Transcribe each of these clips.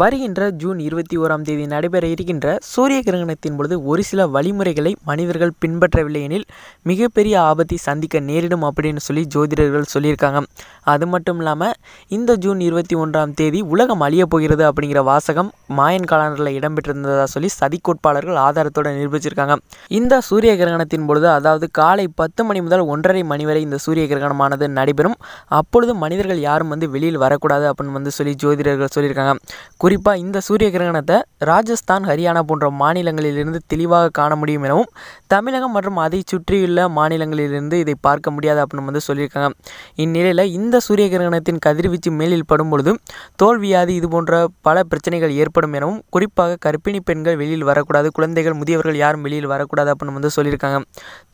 வருகின்ற ஜூன் இருபத்தி ஓராம் தேதி நடைபெற இருக்கின்ற சூரிய கிரகணத்தின் பொழுது ஒரு சில வழிமுறைகளை மனிதர்கள் பின்பற்றவில்லை எனில் மிகப்பெரிய ஆபத்தை சந்திக்க நேரிடும் அப்படின்னு சொல்லி ஜோதிடர்கள் சொல்லியிருக்காங்க அது மட்டும் இல்லாமல் இந்த ஜூன் இருபத்தி ஒன்றாம் தேதி உலகம் அழியப் போகிறது அப்படிங்கிற வாசகம் மாயன் காலண்டரில் இடம்பெற்றிருந்ததாக சொல்லி சதிக்கோட்பாளர்கள் ஆதாரத்தோடு நிரூபிச்சிருக்காங்க இந்த சூரிய கிரகணத்தின் பொழுது அதாவது காலை பத்து மணி முதல் ஒன்றரை மணி வரை இந்த சூரிய கிரகணமானது நடைபெறும் அப்பொழுது மனிதர்கள் யாரும் வந்து வெளியில் வரக்கூடாது அப்படின்னு வந்து சொல்லி ஜோதிடர்கள் சொல்லியிருக்காங்க குறிப்பாக இந்த சூரிய கிரகணத்தை ராஜஸ்தான் ஹரியானா போன்ற மாநிலங்களிலிருந்து தெளிவாக காண முடியும் எனவும் தமிழகம் மற்றும் அதை சுற்றியுள்ள மாநிலங்களிலிருந்து இதை பார்க்க முடியாது அப்படின்னு வந்து சொல்லியிருக்காங்க இந்நிலையில் இந்த சூரிய கிரகணத்தின் கதிர்வீச்சு மேலில் படும் பொழுது தோல்வியாதி இது போன்ற பல பிரச்சனைகள் ஏற்படும் எனவும் குறிப்பாக கர்ப்பிணி பெண்கள் வெளியில் வரக்கூடாது குழந்தைகள் முதியவர்கள் யாரும் வெளியில் வரக்கூடாது அப்படின்னு வந்து சொல்லியிருக்காங்க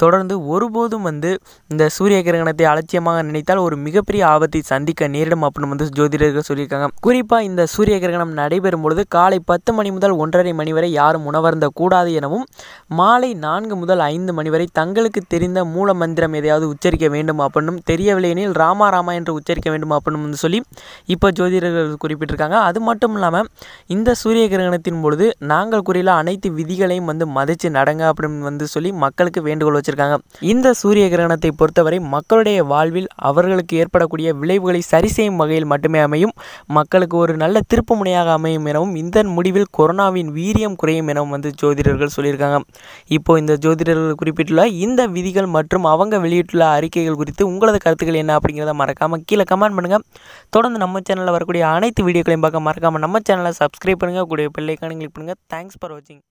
தொடர்ந்து ஒருபோதும் வந்து இந்த சூரிய கிரகணத்தை அலட்சியமாக நினைத்தால் ஒரு மிகப்பெரிய ஆபத்தை சந்திக்க நேரிடும் அப்படின்னு வந்து ஜோதிடர்கள் சொல்லியிருக்காங்க குறிப்பாக இந்த சூரிய கிரகணம் நடைபெறும் பொழுது காலை பத்து மணி முதல் ஒன்றரை மணி வரை யாரும் உணவருந்த கூடாது எனவும் மாலை நான்கு முதல் ஐந்து மணி வரை தங்களுக்கு தெரிந்த மூல மந்திரம் எதையாவது உச்சரிக்க வேண்டும் அப்படின்னும் தெரியவில்லையெனில் எனில் ராமா என்று உச்சரிக்க வேண்டும் அப்படின்னு சொல்லி இப்போ ஜோதிடர்கள் குறிப்பிட்டிருக்காங்க அது மட்டும் இல்லாமல் இந்த சூரிய கிரகணத்தின் பொழுது நாங்கள் கூறியில் அனைத்து விதிகளையும் வந்து மதித்து நடங்க அப்படின்னு வந்து சொல்லி மக்களுக்கு வேண்டுகோள் வச்சுருக்காங்க இந்த சூரிய கிரகணத்தை பொறுத்தவரை மக்களுடைய வாழ்வில் அவர்களுக்கு ஏற்படக்கூடிய விளைவுகளை சரி செய்யும் வகையில் மட்டுமே அமையும் மக்களுக்கு ஒரு நல்ல திருப்பு முனையாக பலனாக அமையும் எனவும் இந்த முடிவில் கொரோனாவின் வீரியம் குறையும் எனவும் வந்து ஜோதிடர்கள் சொல்லியிருக்காங்க இப்போது இந்த ஜோதிடர்கள் குறிப்பிட்டுள்ள இந்த விதிகள் மற்றும் அவங்க வெளியிட்டுள்ள அறிக்கைகள் குறித்து உங்களது கருத்துக்கள் என்ன அப்படிங்கிறத மறக்காமல் கீழே கமெண்ட் பண்ணுங்கள் தொடர்ந்து நம்ம சேனலில் வரக்கூடிய அனைத்து வீடியோக்களையும் பார்க்க மறக்காமல் நம்ம சேனலை சப்ஸ்கிரைப் பண்ணுங்கள் கூடிய பெல்லைக்கான கிளிக் பண்ணுங்கள் தேங்க்ஸ் ஃபார் வாட்சிங்